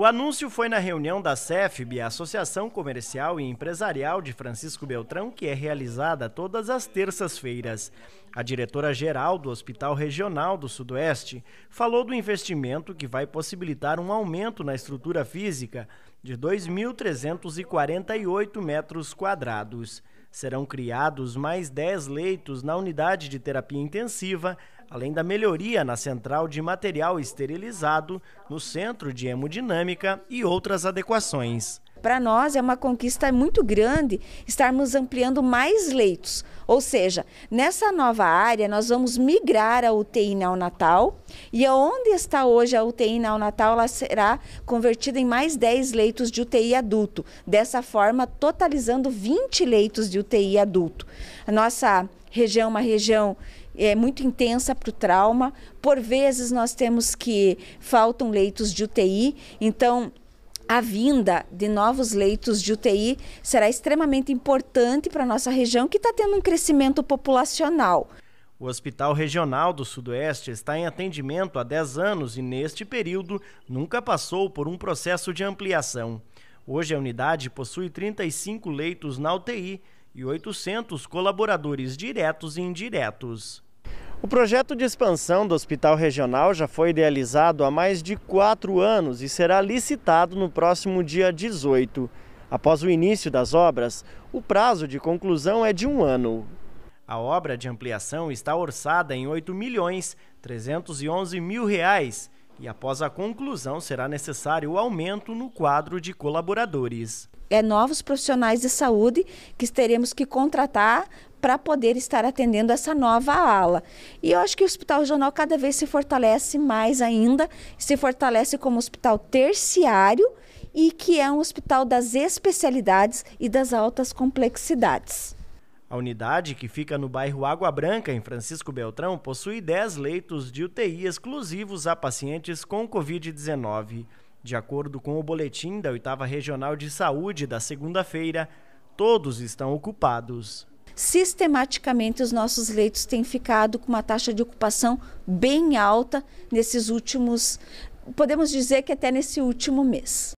O anúncio foi na reunião da CEFB, a Associação Comercial e Empresarial de Francisco Beltrão, que é realizada todas as terças-feiras. A diretora-geral do Hospital Regional do Sudoeste falou do investimento que vai possibilitar um aumento na estrutura física de 2.348 metros quadrados. Serão criados mais 10 leitos na unidade de terapia intensiva, além da melhoria na central de material esterilizado, no centro de hemodinâmica e outras adequações. Para nós é uma conquista muito grande estarmos ampliando mais leitos. Ou seja, nessa nova área nós vamos migrar a UTI neonatal e onde está hoje a UTI neonatal ela será convertida em mais 10 leitos de UTI adulto. Dessa forma, totalizando 20 leitos de UTI adulto. A nossa região é uma região é muito intensa para o trauma. Por vezes nós temos que faltam leitos de UTI, então a vinda de novos leitos de UTI será extremamente importante para a nossa região, que está tendo um crescimento populacional. O Hospital Regional do Sudoeste está em atendimento há 10 anos e, neste período, nunca passou por um processo de ampliação. Hoje, a unidade possui 35 leitos na UTI e 800 colaboradores diretos e indiretos. O projeto de expansão do Hospital Regional já foi idealizado há mais de quatro anos e será licitado no próximo dia 18. Após o início das obras, o prazo de conclusão é de um ano. A obra de ampliação está orçada em 8 milhões 311 mil reais e após a conclusão será necessário o aumento no quadro de colaboradores é novos profissionais de saúde que teremos que contratar para poder estar atendendo essa nova ala. E eu acho que o Hospital Regional cada vez se fortalece mais ainda, se fortalece como hospital terciário e que é um hospital das especialidades e das altas complexidades. A unidade, que fica no bairro Água Branca, em Francisco Beltrão, possui 10 leitos de UTI exclusivos a pacientes com Covid-19. De acordo com o boletim da 8 Regional de Saúde da segunda-feira, todos estão ocupados sistematicamente os nossos leitos têm ficado com uma taxa de ocupação bem alta nesses últimos, podemos dizer que até nesse último mês.